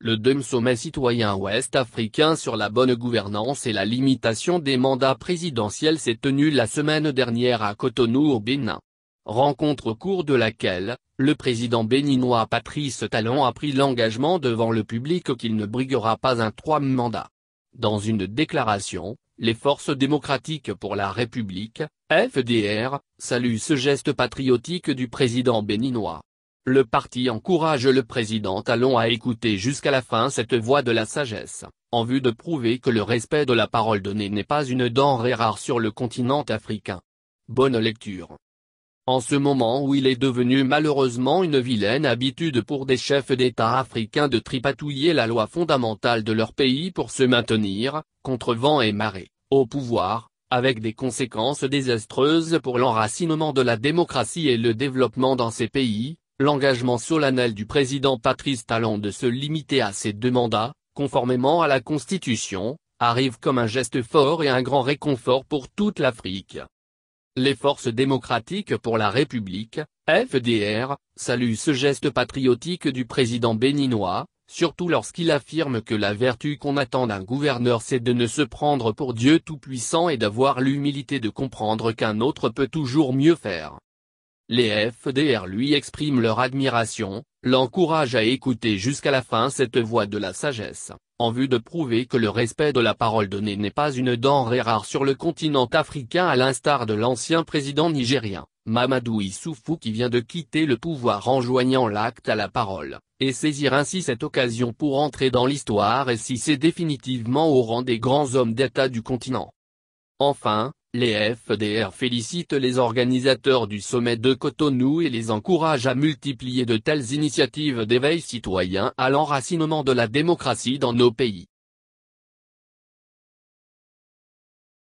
Le deuxième sommet citoyen ouest-africain sur la bonne gouvernance et la limitation des mandats présidentiels s'est tenu la semaine dernière à Cotonou au Bénin. Rencontre au cours de laquelle, le président béninois Patrice Talon a pris l'engagement devant le public qu'il ne briguera pas un troisième mandat. Dans une déclaration, les forces démocratiques pour la République, FDR, saluent ce geste patriotique du président béninois. Le parti encourage le président Talon à écouter jusqu'à la fin cette voix de la sagesse, en vue de prouver que le respect de la parole donnée n'est pas une denrée rare sur le continent africain. Bonne lecture. En ce moment où il est devenu malheureusement une vilaine habitude pour des chefs d'État africains de tripatouiller la loi fondamentale de leur pays pour se maintenir, contre vent et marée, au pouvoir, avec des conséquences désastreuses pour l'enracinement de la démocratie et le développement dans ces pays, l'engagement solennel du président Patrice Talon de se limiter à ses deux mandats, conformément à la Constitution, arrive comme un geste fort et un grand réconfort pour toute l'Afrique. Les forces démocratiques pour la République, FDR, saluent ce geste patriotique du président béninois, surtout lorsqu'il affirme que la vertu qu'on attend d'un gouverneur c'est de ne se prendre pour Dieu Tout-Puissant et d'avoir l'humilité de comprendre qu'un autre peut toujours mieux faire. Les FDR lui expriment leur admiration, l'encouragent à écouter jusqu'à la fin cette voix de la sagesse, en vue de prouver que le respect de la parole donnée n'est pas une denrée rare sur le continent africain à l'instar de l'ancien président nigérien, Mamadou Issoufou qui vient de quitter le pouvoir en joignant l'acte à la parole, et saisir ainsi cette occasion pour entrer dans l'histoire et si c'est définitivement au rang des grands hommes d'État du continent. Enfin, les FDR félicitent les organisateurs du sommet de Cotonou et les encouragent à multiplier de telles initiatives d'éveil citoyen à l'enracinement de la démocratie dans nos pays.